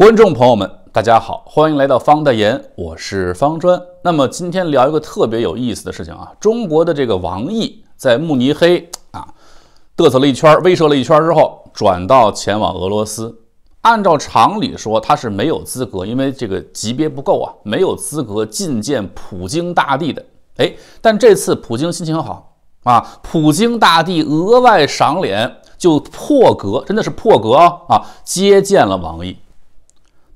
观众朋友们，大家好，欢迎来到方大言，我是方砖。那么今天聊一个特别有意思的事情啊，中国的这个王毅在慕尼黑啊嘚瑟了一圈，威慑了一圈之后，转到前往俄罗斯。按照常理说，他是没有资格，因为这个级别不够啊，没有资格觐见普京大帝的。哎，但这次普京心情好啊，普京大帝额外赏脸，就破格，真的是破格啊，啊，接见了王毅。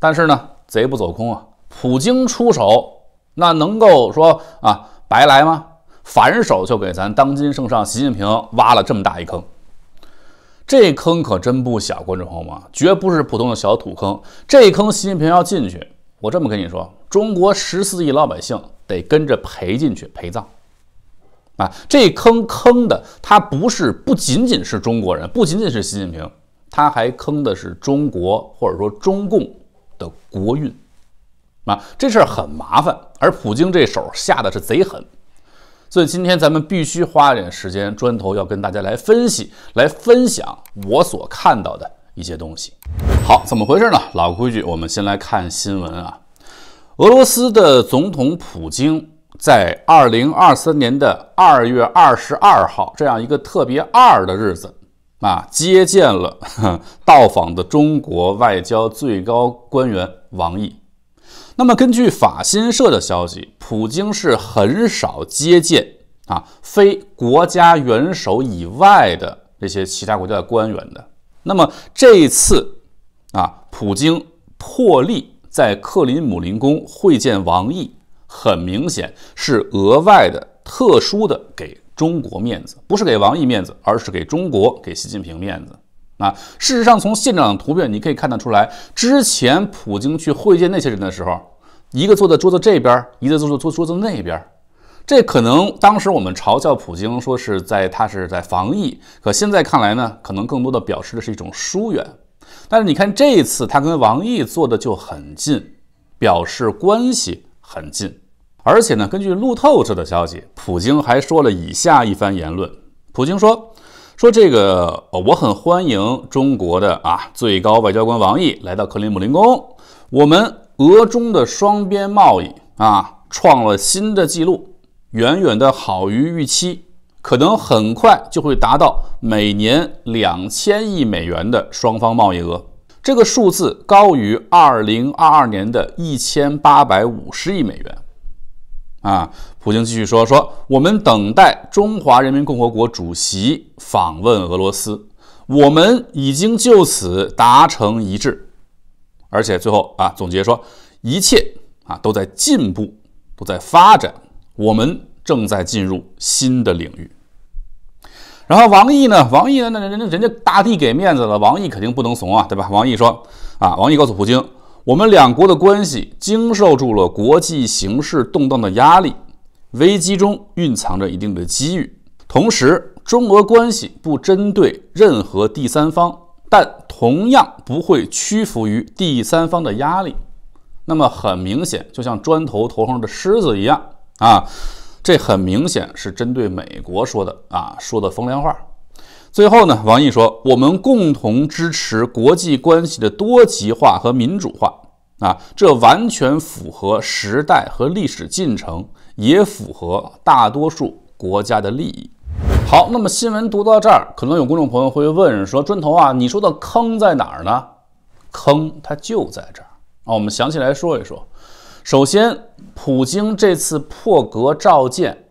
但是呢，贼不走空啊！普京出手，那能够说啊白来吗？反手就给咱当今圣上习近平挖了这么大一坑，这坑可真不小，观众朋友们，绝不是普通的小土坑。这坑，习近平要进去，我这么跟你说，中国十四亿老百姓得跟着赔进去陪葬啊！这坑坑的，他不是不仅仅是中国人，不仅仅是习近平，他还坑的是中国，或者说中共。国运啊，这事儿很麻烦，而普京这手下的是贼狠，所以今天咱们必须花点时间，砖头要跟大家来分析，来分享我所看到的一些东西。好，怎么回事呢？老规矩，我们先来看新闻啊。俄罗斯的总统普京在二零二三年的二月二十二号这样一个特别二的日子。啊，接见了 到访的中国外交最高官员王毅。那么，根据法新社的消息，普京是很少接见啊非国家元首以外的那些其他国家的官员的。那么，这一次啊，普京破例在克林姆林宫会见王毅，很明显是额外的、特殊的给。中国面子不是给王毅面子，而是给中国给习近平面子。啊，事实上从现场图片你可以看得出来，之前普京去会见那些人的时候，一个坐在桌子这边，一个坐坐桌子那边。这可能当时我们嘲笑普京说是在他是在防疫，可现在看来呢，可能更多的表示的是一种疏远。但是你看这一次他跟王毅坐的就很近，表示关系很近。而且呢，根据路透社的消息，普京还说了以下一番言论。普京说：“说这个，我很欢迎中国的啊最高外交官王毅来到克林姆林宫。我们俄中的双边贸易啊创了新的纪录，远远的好于预期，可能很快就会达到每年两千亿美元的双方贸易额。这个数字高于二零二二年的一千八百五十亿美元。”啊，普京继续说说，我们等待中华人民共和国主席访问俄罗斯，我们已经就此达成一致，而且最后啊总结说，一切啊都在进步，都在发展，我们正在进入新的领域。然后王毅呢，王毅呢，那人家人家大帝给面子了，王毅肯定不能怂啊，对吧？王毅说啊，王毅告诉普京。我们两国的关系经受住了国际形势动荡的压力，危机中蕴藏着一定的机遇。同时，中俄关系不针对任何第三方，但同样不会屈服于第三方的压力。那么，很明显，就像砖头头上的狮子一样啊，这很明显是针对美国说的啊，说的风凉话。最后呢，王毅说：“我们共同支持国际关系的多极化和民主化啊，这完全符合时代和历史进程，也符合大多数国家的利益。”好，那么新闻读到这儿，可能有观众朋友会问说：“砖头啊，你说的坑在哪儿呢？”坑它就在这儿啊，我们详细来说一说。首先，普京这次破格召见，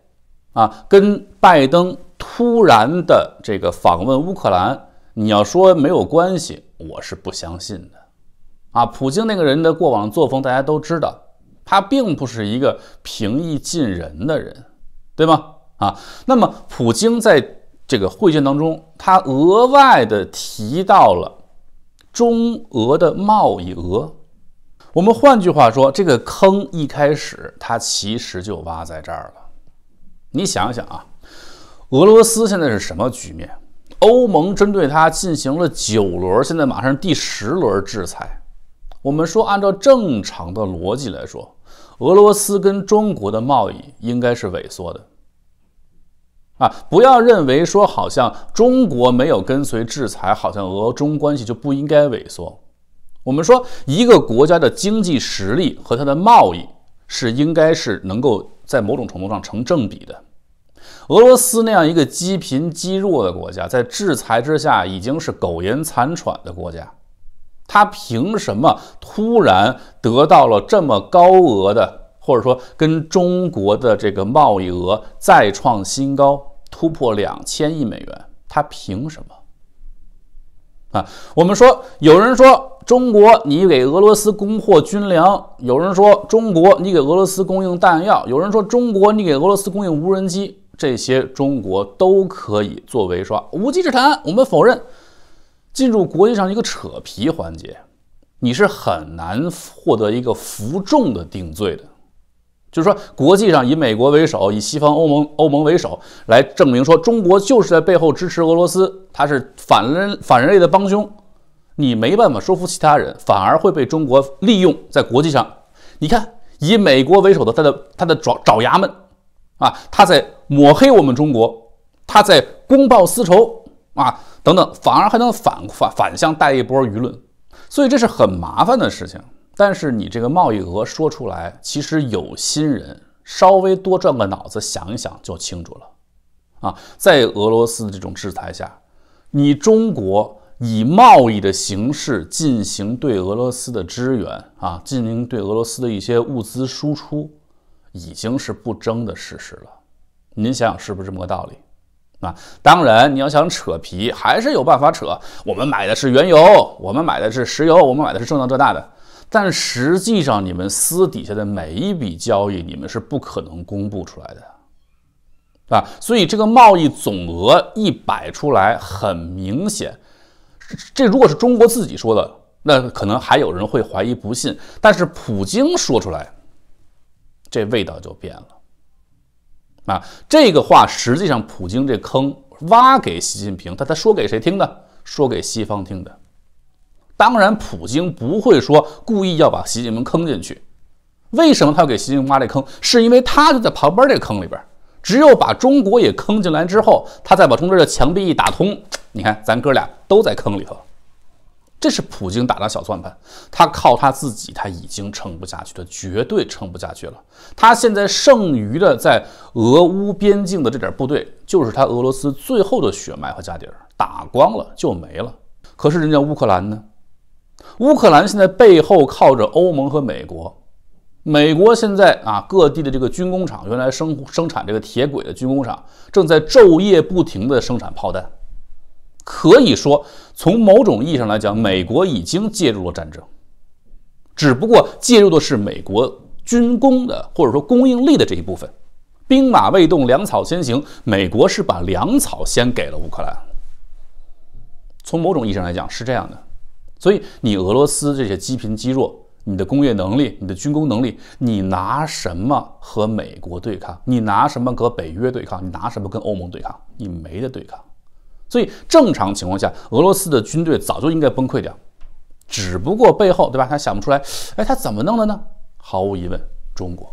啊，跟拜登。突然的这个访问乌克兰，你要说没有关系，我是不相信的，啊，普京那个人的过往作风大家都知道，他并不是一个平易近人的人，对吗？啊，那么普京在这个会见当中，他额外的提到了中俄的贸易额，我们换句话说，这个坑一开始他其实就挖在这儿了，你想想啊。俄罗斯现在是什么局面？欧盟针对它进行了九轮，现在马上第十轮制裁。我们说，按照正常的逻辑来说，俄罗斯跟中国的贸易应该是萎缩的。啊，不要认为说好像中国没有跟随制裁，好像俄中关系就不应该萎缩。我们说，一个国家的经济实力和它的贸易是应该是能够在某种程度上成正比的。俄罗斯那样一个积贫积弱的国家，在制裁之下已经是苟延残喘的国家，他凭什么突然得到了这么高额的，或者说跟中国的这个贸易额再创新高，突破两千亿美元？他凭什么？啊？我们说，有人说中国你给俄罗斯供货军粮，有人说中国你给俄罗斯供应弹药，有人说中国你给俄罗斯供应无人机。这些中国都可以作为说无稽之谈，我们否认，进入国际上一个扯皮环节，你是很难获得一个服众的定罪的。就是说，国际上以美国为首，以西方欧盟欧盟为首来证明说中国就是在背后支持俄罗斯，他是反人反人类的帮凶，你没办法说服其他人，反而会被中国利用在国际上。你看，以美国为首的他的他的爪爪牙们。啊，他在抹黑我们中国，他在公报私仇啊，等等，反而还能反反反向带一波舆论，所以这是很麻烦的事情。但是你这个贸易额说出来，其实有心人稍微多转个脑子想一想就清楚了。啊，在俄罗斯的这种制裁下，你中国以贸易的形式进行对俄罗斯的支援啊，进行对俄罗斯的一些物资输出。已经是不争的事实了。您想想是不是这么个道理？啊，当然你要想扯皮，还是有办法扯。我们买的是原油，我们买的是石油，我们买的是正当正大的。但实际上，你们私底下的每一笔交易，你们是不可能公布出来的。啊，所以这个贸易总额一摆出来，很明显，这如果是中国自己说的，那可能还有人会怀疑不信。但是普京说出来。这味道就变了，啊，这个话实际上，普京这坑挖给习近平，他他说给谁听的？说给西方听的。当然，普京不会说故意要把习近平坑进去。为什么他要给习近平挖这坑？是因为他就在旁边这坑里边，只有把中国也坑进来之后，他再把中间的墙壁一打通。你看，咱哥俩都在坑里头。这是普京打的小算盘，他靠他自己，他已经撑不下去了，绝对撑不下去了。他现在剩余的在俄乌边境的这点部队，就是他俄罗斯最后的血脉和家底儿，打光了就没了。可是人家乌克兰呢？乌克兰现在背后靠着欧盟和美国，美国现在啊各地的这个军工厂，原来生生产这个铁轨的军工厂，正在昼夜不停的生产炮弹。可以说，从某种意义上来讲，美国已经介入了战争，只不过介入的是美国军工的或者说供应力的这一部分。兵马未动，粮草先行，美国是把粮草先给了乌克兰。从某种意义上来讲是这样的，所以你俄罗斯这些积贫积弱，你的工业能力、你的军工能力，你拿什么和美国对抗？你拿什么和北约对抗？你拿什么跟欧盟对抗？你没得对抗。所以正常情况下，俄罗斯的军队早就应该崩溃掉，只不过背后，对吧？他想不出来，哎，他怎么弄的呢？毫无疑问，中国，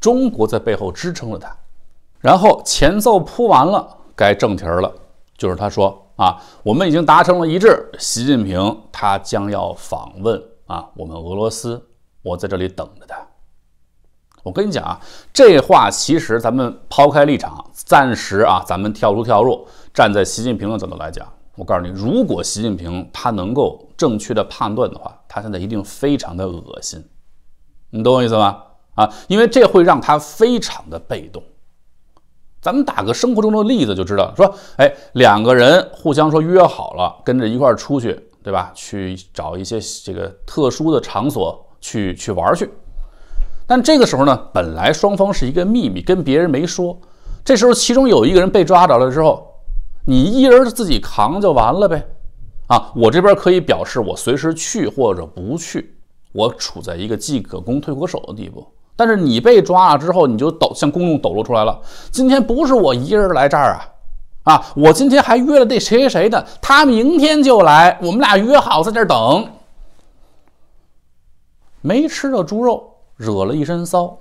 中国在背后支撑了他。然后前奏铺完了，该正题儿了，就是他说啊，我们已经达成了一致，习近平他将要访问啊，我们俄罗斯，我在这里等着他。我跟你讲啊，这话其实咱们抛开立场，暂时啊，咱们跳出跳入，站在习近平的角度来讲，我告诉你，如果习近平他能够正确的判断的话，他现在一定非常的恶心，你懂我意思吧？啊，因为这会让他非常的被动。咱们打个生活中的例子就知道，说，哎，两个人互相说约好了跟着一块出去，对吧？去找一些这个特殊的场所去去玩去。但这个时候呢，本来双方是一个秘密，跟别人没说。这时候其中有一个人被抓着了之后，你一人自己扛就完了呗。啊，我这边可以表示我随时去或者不去，我处在一个既可攻退可守的地步。但是你被抓了之后，你就抖向公众抖露出来了。今天不是我一人来这儿啊，啊，我今天还约了那谁谁谁的，他明天就来，我们俩约好在这等。没吃到猪肉。惹了一身骚，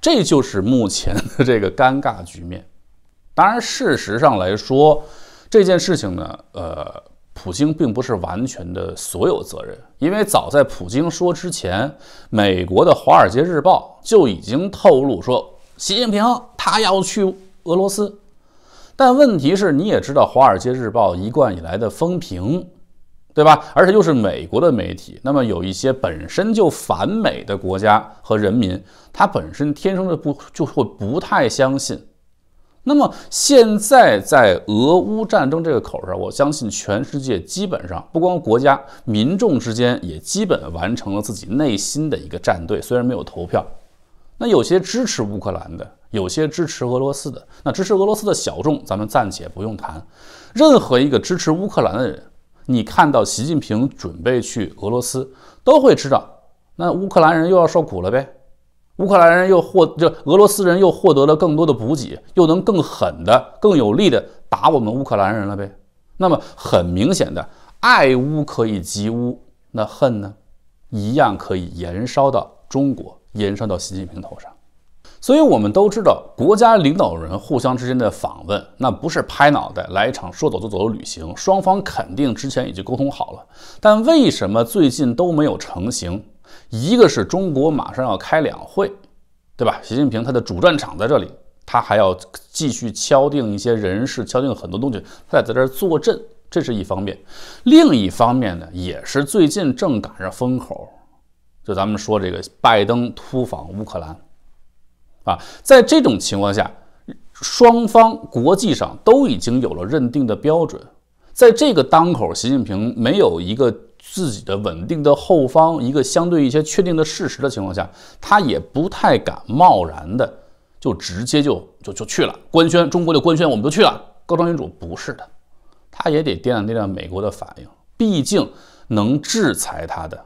这就是目前的这个尴尬局面。当然，事实上来说，这件事情呢，呃，普京并不是完全的所有责任，因为早在普京说之前，美国的《华尔街日报》就已经透露说，习近平他要去俄罗斯。但问题是，你也知道，《华尔街日报》一贯以来的风评。对吧？而且又是美国的媒体，那么有一些本身就反美的国家和人民，他本身天生的不就会不太相信。那么现在在俄乌战争这个口上，我相信全世界基本上不光国家民众之间也基本完成了自己内心的一个战队，虽然没有投票。那有些支持乌克兰的，有些支持俄罗斯的，那支持俄罗斯的小众咱们暂且不用谈。任何一个支持乌克兰的人。你看到习近平准备去俄罗斯，都会知道，那乌克兰人又要受苦了呗。乌克兰人又获，就俄罗斯人又获得了更多的补给，又能更狠的、更有力的打我们乌克兰人了呗。那么很明显的，爱乌可以及乌，那恨呢，一样可以延烧到中国，延烧到习近平头上。所以我们都知道，国家领导人互相之间的访问，那不是拍脑袋来一场说走就走的旅行。双方肯定之前已经沟通好了，但为什么最近都没有成型？一个是中国马上要开两会，对吧？习近平他的主战场在这里，他还要继续敲定一些人事，敲定很多东西，他得在这儿坐镇，这是一方面。另一方面呢，也是最近正赶上风口，就咱们说这个拜登突访乌克兰。啊，在这种情况下，双方国际上都已经有了认定的标准。在这个当口，习近平没有一个自己的稳定的后方，一个相对一些确定的事实的情况下，他也不太敢贸然的就直接就就就去了。官宣，中国就官宣，我们都去了。高瞻远主不是的，他也得掂量掂量美国的反应。毕竟能制裁他的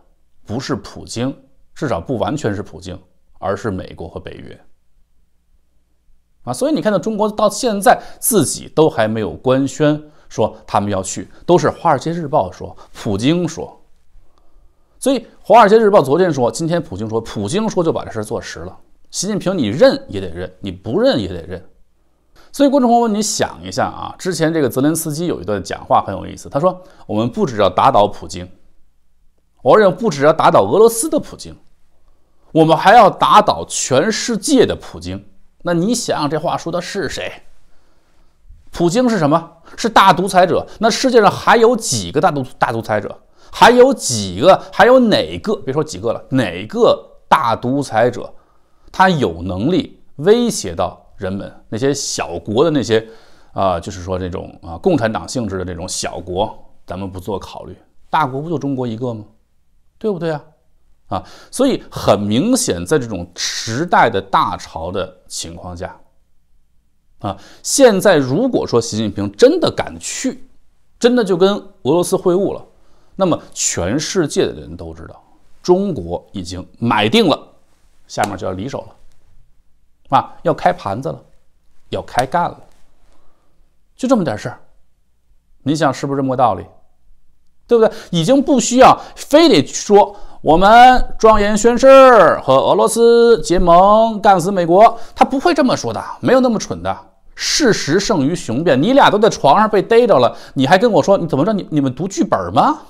不是普京，至少不完全是普京，而是美国和北约。啊，所以你看到中国到现在自己都还没有官宣说他们要去，都是《华尔街日报》说，普京说。所以《华尔街日报》昨天说，今天普京说，普京说就把这事儿做实了。习近平，你认也得认，你不认也得认。所以，观众朋友们，你想一下啊，之前这个泽连斯基有一段讲话很有意思，他说：“我们不只要打倒普京，我认为不只要打倒俄罗斯的普京，我们还要打倒全世界的普京。”那你想想，这话说的是谁？普京是什么？是大独裁者。那世界上还有几个大独大独裁者？还有几个？还有哪个？别说几个了，哪个大独裁者，他有能力威胁到人们？那些小国的那些，啊，就是说这种啊，共产党性质的这种小国，咱们不做考虑。大国不就中国一个吗？对不对啊？啊，所以很明显，在这种时代的大潮的情况下，啊，现在如果说习近平真的敢去，真的就跟俄罗斯会晤了，那么全世界的人都知道，中国已经买定了，下面就要离手了，啊，要开盘子了，要开干了，就这么点事儿，你想是不是这么个道理？对不对？已经不需要非得说。我们庄严宣誓，和俄罗斯结盟，干死美国。他不会这么说的，没有那么蠢的。事实胜于雄辩。你俩都在床上被逮着了，你还跟我说你怎么着？你你们读剧本吗？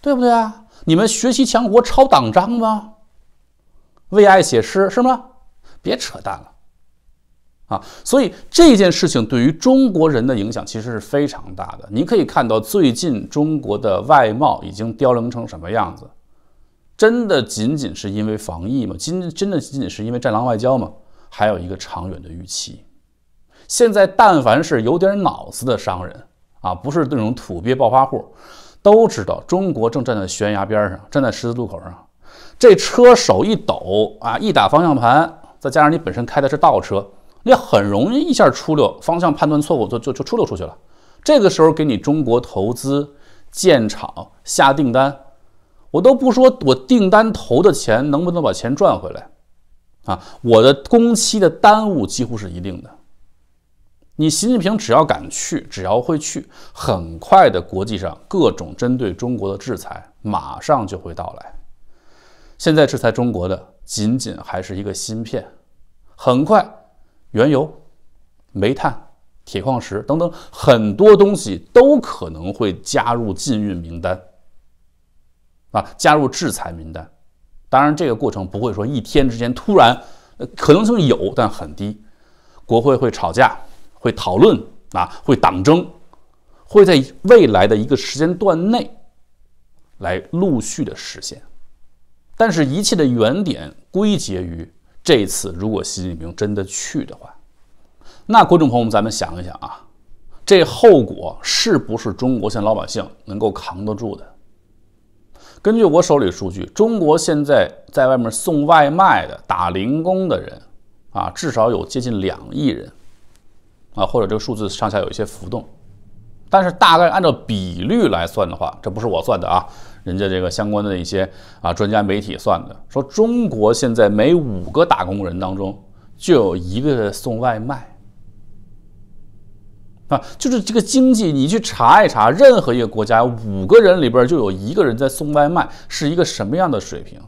对不对啊？你们学习强国抄党章吗？为爱写诗是吗？别扯淡了。啊，所以这件事情对于中国人的影响其实是非常大的。你可以看到最近中国的外贸已经凋零成什么样子？真的仅仅是因为防疫吗？真真的仅仅是因为战狼外交吗？还有一个长远的预期。现在，但凡是有点脑子的商人啊，不是那种土鳖暴发户，都知道中国正站在悬崖边上，站在十字路口上。这车手一抖啊，一打方向盘，再加上你本身开的是倒车。你很容易一下出溜，方向判断错误就就就出溜出去了。这个时候给你中国投资建厂下订单，我都不说我订单投的钱能不能把钱赚回来啊？我的工期的耽误几乎是一定的。你习近平只要敢去，只要会去，很快的国际上各种针对中国的制裁马上就会到来。现在制裁中国的仅仅还是一个芯片，很快。原油、煤炭、铁矿石等等很多东西都可能会加入禁运名单，啊，加入制裁名单。当然，这个过程不会说一天之间突然，可能性有，但很低。国会会吵架，会讨论，啊，会党争，会在未来的一个时间段内来陆续的实现。但是，一切的原点归结于。这次如果习近平真的去的话，那观众朋友们，咱们想一想啊，这后果是不是中国现在老百姓能够扛得住的？根据我手里数据，中国现在在外面送外卖的、打零工的人啊，至少有接近两亿人啊，或者这个数字上下有一些浮动。但是大概按照比率来算的话，这不是我算的啊，人家这个相关的一些啊专家媒体算的，说中国现在每五个打工人当中就有一个送外卖，啊，就是这个经济，你去查一查，任何一个国家五个人里边就有一个人在送外卖，是一个什么样的水平？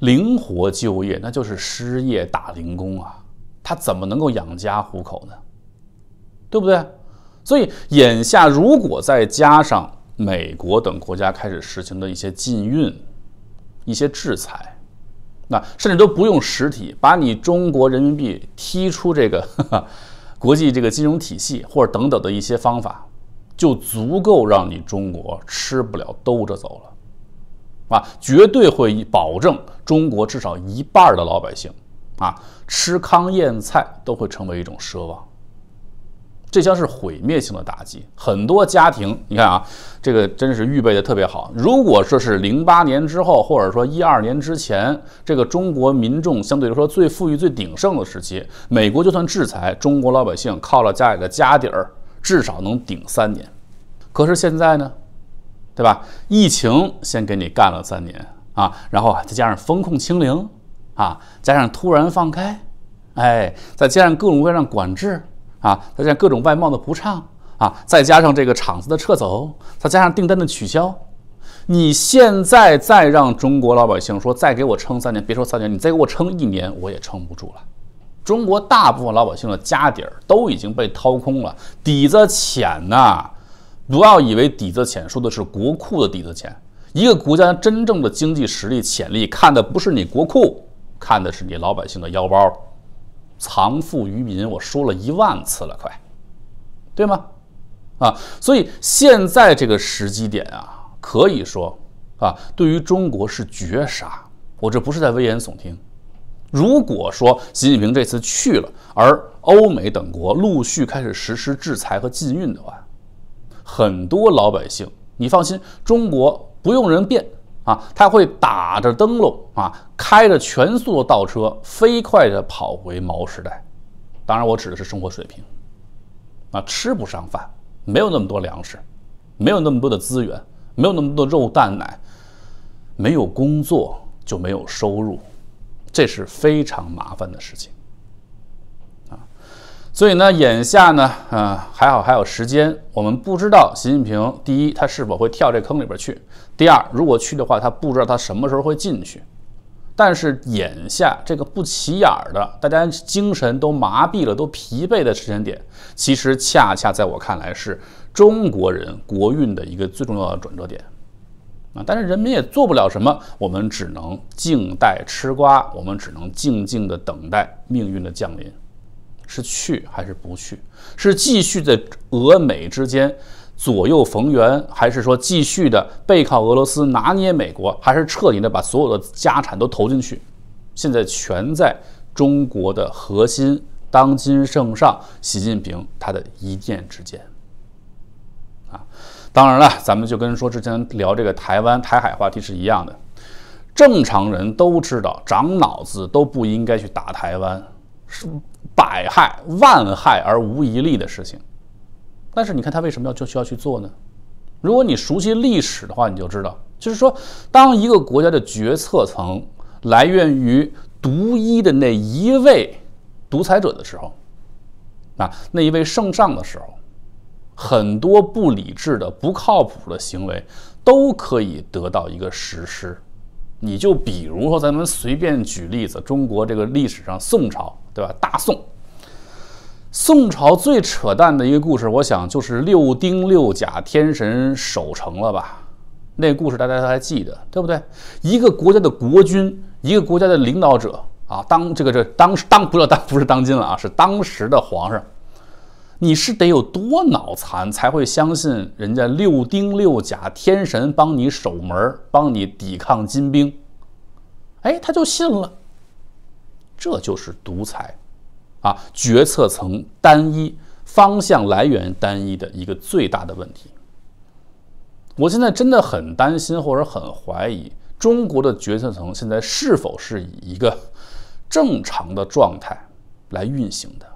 灵活就业那就是失业打零工啊，他怎么能够养家糊口呢？对不对？所以眼下，如果再加上美国等国家开始实行的一些禁运、一些制裁，那甚至都不用实体把你中国人民币踢出这个 国际这个金融体系，或者等等的一些方法，就足够让你中国吃不了兜着走了，啊，绝对会保证中国至少一半的老百姓啊吃糠咽菜都会成为一种奢望。这将是毁灭性的打击，很多家庭，你看啊，这个真是预备的特别好。如果说是零八年之后，或者说一二年之前，这个中国民众相对来说最富裕、最鼎盛的时期，美国就算制裁，中国老百姓靠了家里的家底儿，至少能顶三年。可是现在呢，对吧？疫情先给你干了三年啊，然后再加上风控清零啊，加上突然放开，哎，再加上各种各样的管制。啊，再加上各种外贸的不畅啊，再加上这个厂子的撤走，再加上订单的取消，你现在再让中国老百姓说再给我撑三年，别说三年，你再给我撑一年，我也撑不住了。中国大部分老百姓的家底儿都已经被掏空了，底子浅呐。不要以为底子浅说的是国库的底子浅，一个国家真正的经济实力潜力，看的不是你国库，看的是你老百姓的腰包。藏富于民，我说了一万次了，快，对吗？啊，所以现在这个时机点啊，可以说啊，对于中国是绝杀。我这不是在危言耸听。如果说习近平这次去了，而欧美等国陆续开始实施制裁和禁运的话，很多老百姓，你放心，中国不用人变。啊，他会打着灯笼啊，开着全速的倒车，飞快地跑回毛时代。当然，我指的是生活水平。啊，吃不上饭，没有那么多粮食，没有那么多的资源，没有那么多肉蛋奶，没有工作就没有收入，这是非常麻烦的事情。所以呢，眼下呢，嗯，还好还有时间。我们不知道习近平，第一，他是否会跳这坑里边去；第二，如果去的话，他不知道他什么时候会进去。但是眼下这个不起眼的、大家精神都麻痹了、都疲惫的时间点，其实恰恰在我看来是中国人国运的一个最重要的转折点啊。但是人民也做不了什么，我们只能静待吃瓜，我们只能静静的等待命运的降临。是去还是不去？是继续在俄美之间左右逢源，还是说继续的背靠俄罗斯拿捏美国，还是彻底的把所有的家产都投进去？现在全在中国的核心，当今圣上习近平他的一念之间。啊，当然了，咱们就跟说之前聊这个台湾台海话题是一样的，正常人都知道，长脑子都不应该去打台湾。是百害万害而无一利的事情，但是你看他为什么要就需要去做呢？如果你熟悉历史的话，你就知道，就是说，当一个国家的决策层来源于独一的那一位独裁者的时候，啊，那一位圣上的时候，很多不理智的、不靠谱的行为都可以得到一个实施。你就比如说，咱们随便举例子，中国这个历史上宋朝。对吧？大宋，宋朝最扯淡的一个故事，我想就是六丁六甲天神守城了吧？那故事大家都还记得，对不对？一个国家的国君，一个国家的领导者啊，当这个这当时当，不要当不是当今了啊，是当时的皇上，你是得有多脑残才会相信人家六丁六甲天神帮你守门，帮你抵抗金兵？哎，他就信了。这就是独裁，啊，决策层单一，方向来源单一的一个最大的问题。我现在真的很担心，或者很怀疑中国的决策层现在是否是以一个正常的状态来运行的？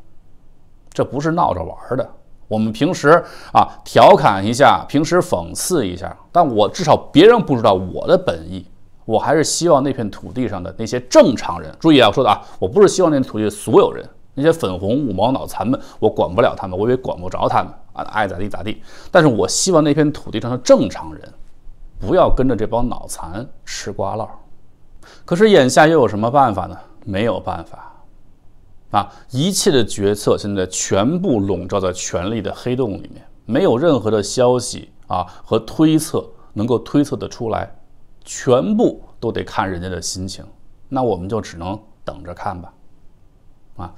这不是闹着玩的。我们平时啊，调侃一下，平时讽刺一下，但我至少别人不知道我的本意。我还是希望那片土地上的那些正常人，注意啊，我说的啊，我不是希望那片土地的所有人，那些粉红五毛脑残们，我管不了他们，我也管不着他们啊，爱咋地咋地。但是我希望那片土地上的正常人，不要跟着这帮脑残吃瓜唠。可是眼下又有什么办法呢？没有办法啊！一切的决策现在全部笼罩在权力的黑洞里面，没有任何的消息啊和推测能够推测得出来。全部都得看人家的心情，那我们就只能等着看吧。啊，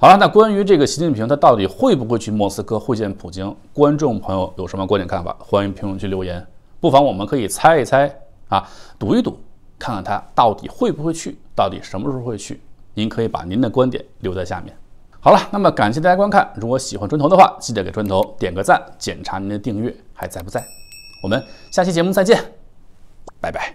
好了，那关于这个习近平他到底会不会去莫斯科会见普京，观众朋友有什么观点看法，欢迎评论区留言。不妨我们可以猜一猜啊，赌一赌，看看他到底会不会去，到底什么时候会去。您可以把您的观点留在下面。好了，那么感谢大家观看。如果喜欢砖头的话，记得给砖头点个赞，检查您的订阅还在不在。我们下期节目再见。拜拜。